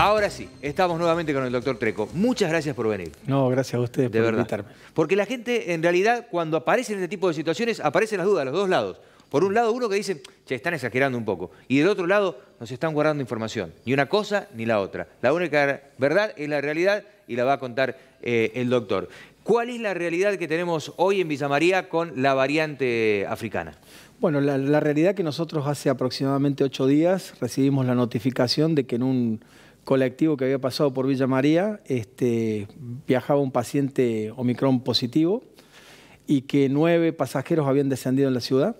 Ahora sí, estamos nuevamente con el doctor Treco. Muchas gracias por venir. No, gracias a ustedes de por invitarme. Porque la gente, en realidad, cuando aparecen este tipo de situaciones, aparecen las dudas, los dos lados. Por un lado, uno que dice, se están exagerando un poco. Y del otro lado, nos están guardando información. Ni una cosa ni la otra. La única verdad es la realidad y la va a contar eh, el doctor. ¿Cuál es la realidad que tenemos hoy en Villa María con la variante africana? Bueno, la, la realidad que nosotros hace aproximadamente ocho días recibimos la notificación de que en un colectivo que había pasado por Villa María, este, viajaba un paciente Omicron positivo y que nueve pasajeros habían descendido en la ciudad.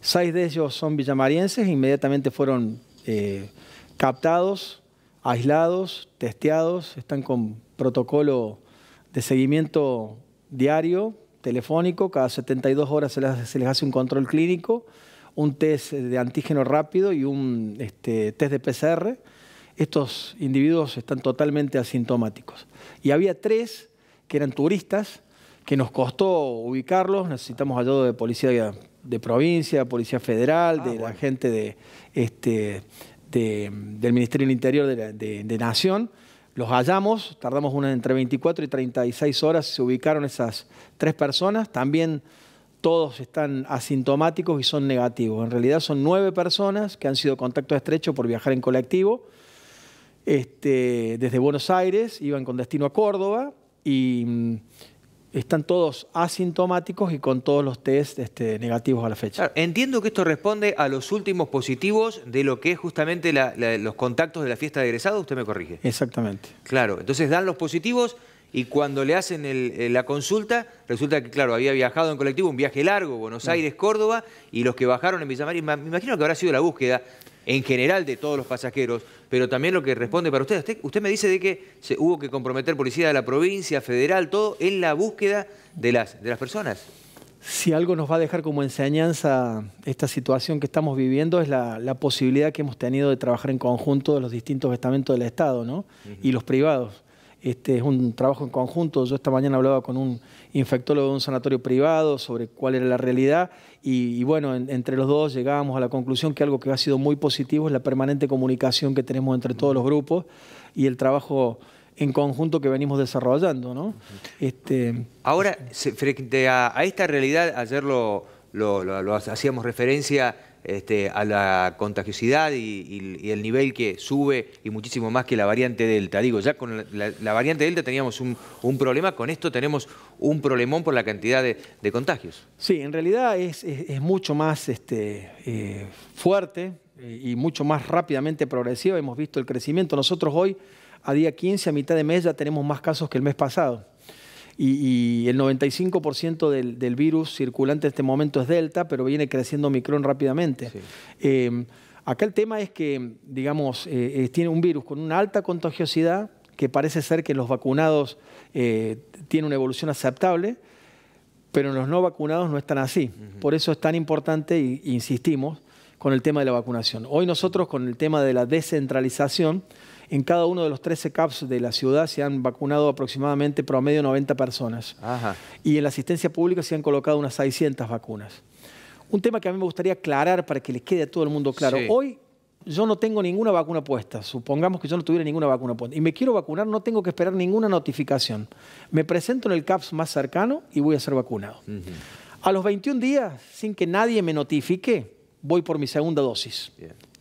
Seis de ellos son villamarienses inmediatamente fueron eh, captados, aislados, testeados, están con protocolo de seguimiento diario, telefónico, cada 72 horas se les, hace un control clínico, un test de antígeno rápido y un este, test de PCR estos individuos están totalmente asintomáticos. Y había tres que eran turistas, que nos costó ubicarlos, necesitamos ayuda de policía de provincia, policía federal, ah, de la gente este, del Ministerio del Interior de, Nación. Los hallamos, tardamos una entre 24 y 36 horas, se ubicaron esas tres personas. También todos están asintomáticos y son negativos. En realidad son nueve personas que han sido contacto estrecho por viajar en colectivo este, desde Buenos Aires, iban con destino a Córdoba y mm, están todos asintomáticos y con todos los test este, negativos a la fecha. entiendo que esto responde a los últimos positivos de lo que es justamente los contactos de la fiesta de egresados. usted me corrige. Exactamente. Claro, entonces dan los positivos y cuando le hacen la consulta, resulta que, claro, había viajado en colectivo, un viaje largo, Buenos Aires, Córdoba, y los que bajaron en Villa María, me imagino que habrá sido la búsqueda en general de todos los pasajeros, pero también lo que responde para usted. Usted, me dice de que se hubo que comprometer policía de la provincia, federal, todo, en la búsqueda de las, de las personas. Si algo nos va a dejar como enseñanza esta situación que estamos viviendo es la, posibilidad que hemos tenido de trabajar en conjunto de los distintos estamentos del Estado ¿no? y los privados. Este, es un trabajo en conjunto. Yo esta mañana hablaba con un infectólogo de un sanatorio privado sobre cuál era la realidad y, bueno, entre los dos llegábamos a la conclusión que algo que ha sido muy positivo es la permanente comunicación que tenemos entre todos los grupos y el trabajo en conjunto que venimos desarrollando. Este, Ahora, frente a, esta realidad, ayer lo hacíamos referencia este, a la contagiosidad y, el nivel que sube y muchísimo más que la variante Delta. Digo, ya con la, variante Delta teníamos un, problema, con esto tenemos un problemón por la cantidad de, contagios. Sí, en realidad es, mucho más este, eh, fuerte eh, y mucho más rápidamente progresiva. Hemos visto el crecimiento. Nosotros hoy, a día 15, a mitad de mes, ya tenemos más casos que el mes pasado y, el 95% del, virus circulante en este momento es Delta, pero viene creciendo micron rápidamente. Aquel eh, acá el tema es que, digamos, eh, eh, tiene un virus con una alta contagiosidad, que parece ser que los vacunados tienen una evolución aceptable, pero los no vacunados no están así. Por eso es tan importante, e insistimos, con el tema de la vacunación. Hoy nosotros con el tema de la descentralización, en cada uno de los 13 CAPS de la ciudad se han vacunado aproximadamente promedio 90 personas. Y en la asistencia pública se han colocado unas 600 vacunas. Un tema que a mí me gustaría aclarar para que les quede a todo el mundo claro. Hoy yo no tengo ninguna vacuna puesta, supongamos que yo no tuviera ninguna vacuna puesta, y me quiero vacunar, no tengo que esperar ninguna notificación. Me presento en el CAPS más cercano y voy a ser vacunado. A los 21 días, sin que nadie me notifique, voy por mi segunda dosis.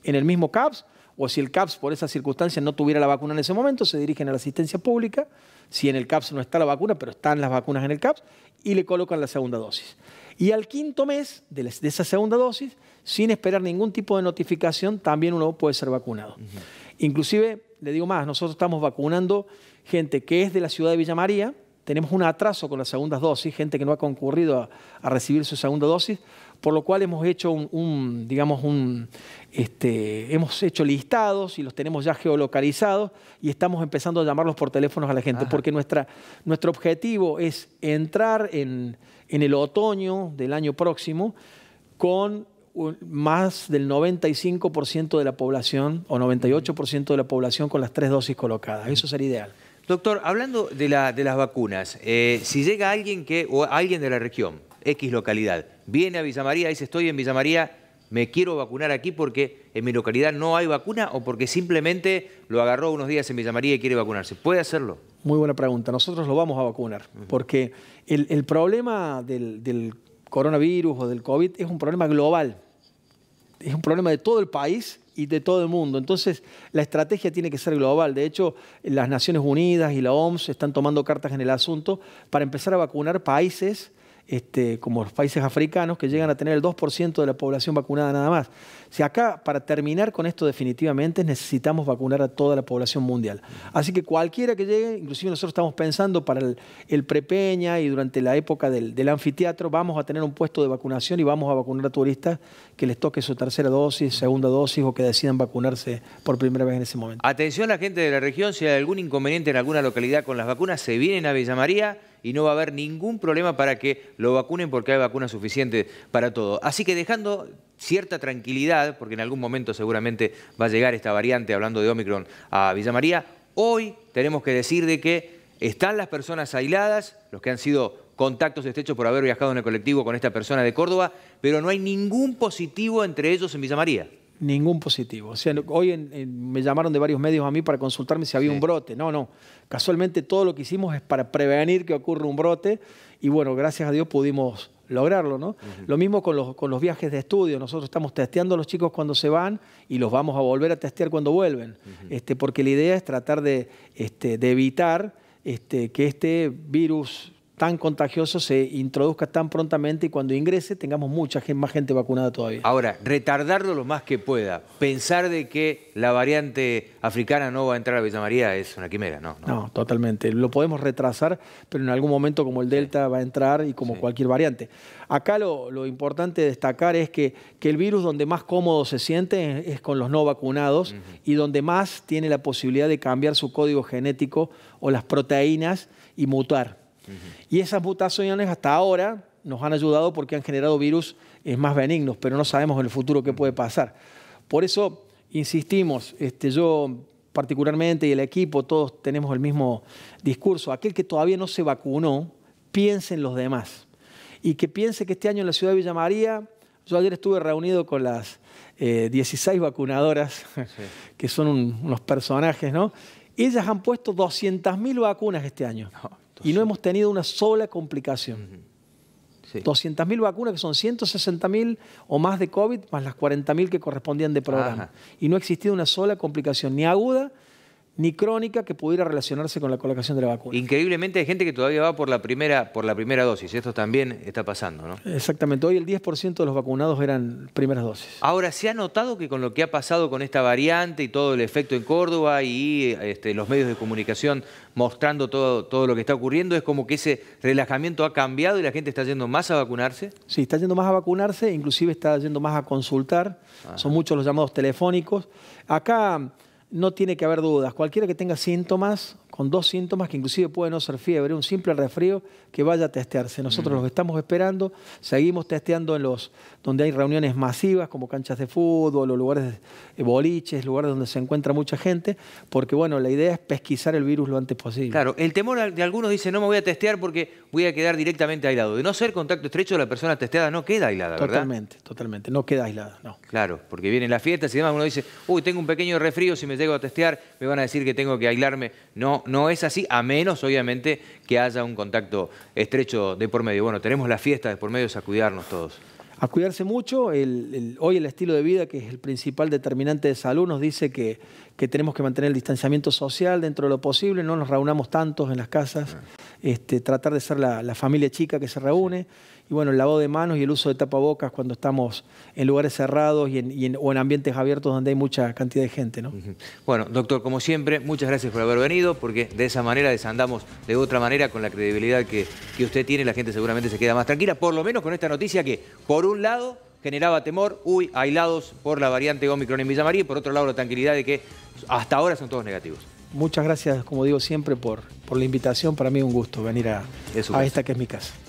En el mismo CAPS, o si el CAPS por esas circunstancias no tuviera la vacuna en ese momento, se dirigen a la asistencia pública, si en el CAPS no está la vacuna, pero están las vacunas en el CAPS, y le colocan la segunda dosis. Y al quinto mes de, esa segunda dosis, sin esperar ningún tipo de notificación, también uno puede ser vacunado. Inclusive, le digo más, nosotros estamos vacunando gente que es de la ciudad de Villa María, tenemos un atraso con las segundas dosis, gente que no ha concurrido a recibir su segunda dosis, por lo cual hemos hecho un, digamos, un, este, hemos hecho listados y los tenemos ya geolocalizados y estamos empezando a llamarlos por teléfonos a la gente, porque nuestro objetivo es entrar en, el otoño del año próximo con más del 95% de la población o 98% de la población con las tres dosis colocadas. Eso sería ideal. Doctor, hablando de, las vacunas, eh, si llega alguien que, o alguien de la región, X localidad, viene a Villa María, dice estoy en Villa María, me quiero vacunar aquí porque en mi localidad no hay vacuna o porque simplemente lo agarró unos días en Villa María y quiere vacunarse. ¿Puede hacerlo? Muy buena pregunta. Nosotros lo vamos a vacunar porque el, problema del, coronavirus o del COVID es un problema global. Es un problema de todo el país y de todo el mundo. Entonces, la estrategia tiene que ser global. De hecho, las Naciones Unidas y la OMS están tomando cartas en el asunto para empezar a vacunar países este, como los países africanos, que llegan a tener el 2% de la población vacunada nada más. Si acá, para terminar con esto definitivamente, necesitamos vacunar a toda la población mundial. Así que cualquiera que llegue, inclusive nosotros estamos pensando para el, prepeña y durante la época del, anfiteatro, vamos a tener un puesto de vacunación y vamos a vacunar a turistas que les toque su tercera dosis, segunda dosis o que decidan vacunarse por primera vez en ese momento. Atención a la gente de la región, si hay algún inconveniente en alguna localidad con las vacunas, se vienen a Villa María y no va a haber ningún problema para que lo vacunen porque hay vacuna suficiente para todo. Así que dejando cierta tranquilidad, porque en algún momento seguramente va a llegar esta variante, hablando de Omicron, a Villa María, hoy tenemos que decir de que están las personas aisladas, los que han sido contactos estrechos por haber viajado en el colectivo con esta persona de Córdoba, pero no hay ningún positivo entre ellos en Villa María ningún positivo. O sea, hoy me llamaron de varios medios a mí para consultarme si había un brote. No, no. Casualmente todo lo que hicimos es para prevenir que ocurra un brote y bueno, gracias a Dios pudimos lograrlo, ¿no? Lo mismo con los, con los viajes de estudio. Nosotros estamos testeando a los chicos cuando se van y los vamos a volver a testear cuando vuelven. este, porque la idea es tratar de, este, de evitar este, que este virus tan contagioso se introduzca tan prontamente y cuando ingrese tengamos mucha más gente vacunada todavía. Ahora, retardarlo lo más que pueda. Pensar de que la variante africana no va a entrar a Villa María es una quimera, ¿no? No, totalmente. Lo podemos retrasar, pero en algún momento como el Delta va a entrar y como cualquier variante. Acá lo, importante destacar es que, el virus donde más cómodo se siente es, con los no vacunados y donde más tiene la posibilidad de cambiar su código genético o las proteínas y mutar. Y esas mutaciones hasta ahora nos han ayudado porque han generado virus eh, más benignos, pero no sabemos en el futuro qué puede pasar. Por eso insistimos, este, yo particularmente y el equipo, todos tenemos el mismo discurso. Aquel que todavía no se vacunó, piense en los demás. Y que piense que este año en la ciudad de Villa María, yo ayer estuve reunido con las 16 eh, vacunadoras, que son unos personajes, ¿no? Ellas han puesto 200.000 vacunas este año. Y no hemos tenido una sola complicación. 200.000 vacunas, que son 160.000 o más de COVID, más las 40.000 que correspondían de programa. Y no ha existido una sola complicación, ni aguda ni crónica que pudiera relacionarse con la colocación de la vacuna. Increíblemente hay gente que todavía va por la primera, por la primera dosis. Esto también está pasando, ¿no? Exactamente. Hoy el 10% de los vacunados eran primeras dosis. Ahora, ¿se ha notado que con lo que ha pasado con esta variante y todo el efecto en Córdoba y este, los medios de comunicación mostrando todo, todo lo que está ocurriendo, es como que ese relajamiento ha cambiado y la gente está yendo más a vacunarse? Sí, está yendo más a vacunarse, inclusive está yendo más a consultar. Ah. Son muchos los llamados telefónicos. Acá no tiene que haber dudas. Cualquiera que tenga síntomas con dos síntomas que inclusive puede no ser fiebre, un simple resfrío, que vaya a testearse. Nosotros los estamos esperando, seguimos testeando en los donde hay reuniones masivas como canchas de fútbol o lugares de eh, boliches, lugares donde se encuentra mucha gente, porque bueno, la idea es pesquisar el virus lo antes posible. Claro, el temor de algunos dice no me voy a testear porque voy a quedar directamente aislado. De no ser contacto estrecho, la persona testeada no queda aislada, ¿verdad? Totalmente, totalmente, no queda aislada, no. Claro, porque vienen las fiestas y demás, uno dice, uy, tengo un pequeño resfrío, si me llego a testear me van a decir que tengo que aislarme. No, no es así, a menos obviamente que haya un contacto estrecho de por medio. Bueno, tenemos la fiesta de por medio, es a cuidarnos todos. A cuidarse mucho, hoy el estilo de vida, que es el principal determinante de salud, nos dice que, que tenemos que mantener el distanciamiento social dentro de lo posible, no nos reunamos tantos en las casas. Ah. Este, tratar de ser la, familia chica que se reúne. Y bueno, el lavado de manos y el uso de tapabocas cuando estamos en lugares cerrados y en, o en ambientes abiertos donde hay mucha cantidad de gente. ¿no? Bueno, doctor, como siempre, muchas gracias por haber venido, porque de esa manera desandamos de otra manera con la credibilidad que, que usted tiene. La gente seguramente se queda más tranquila, por lo menos con esta noticia que, por un lado, generaba temor, uy, aislados por la variante Omicron en Villa María y por otro lado la tranquilidad de que hasta ahora son todos negativos muchas gracias, como digo siempre, por, por la invitación. Para mí es un gusto venir a, a esta que es mi casa.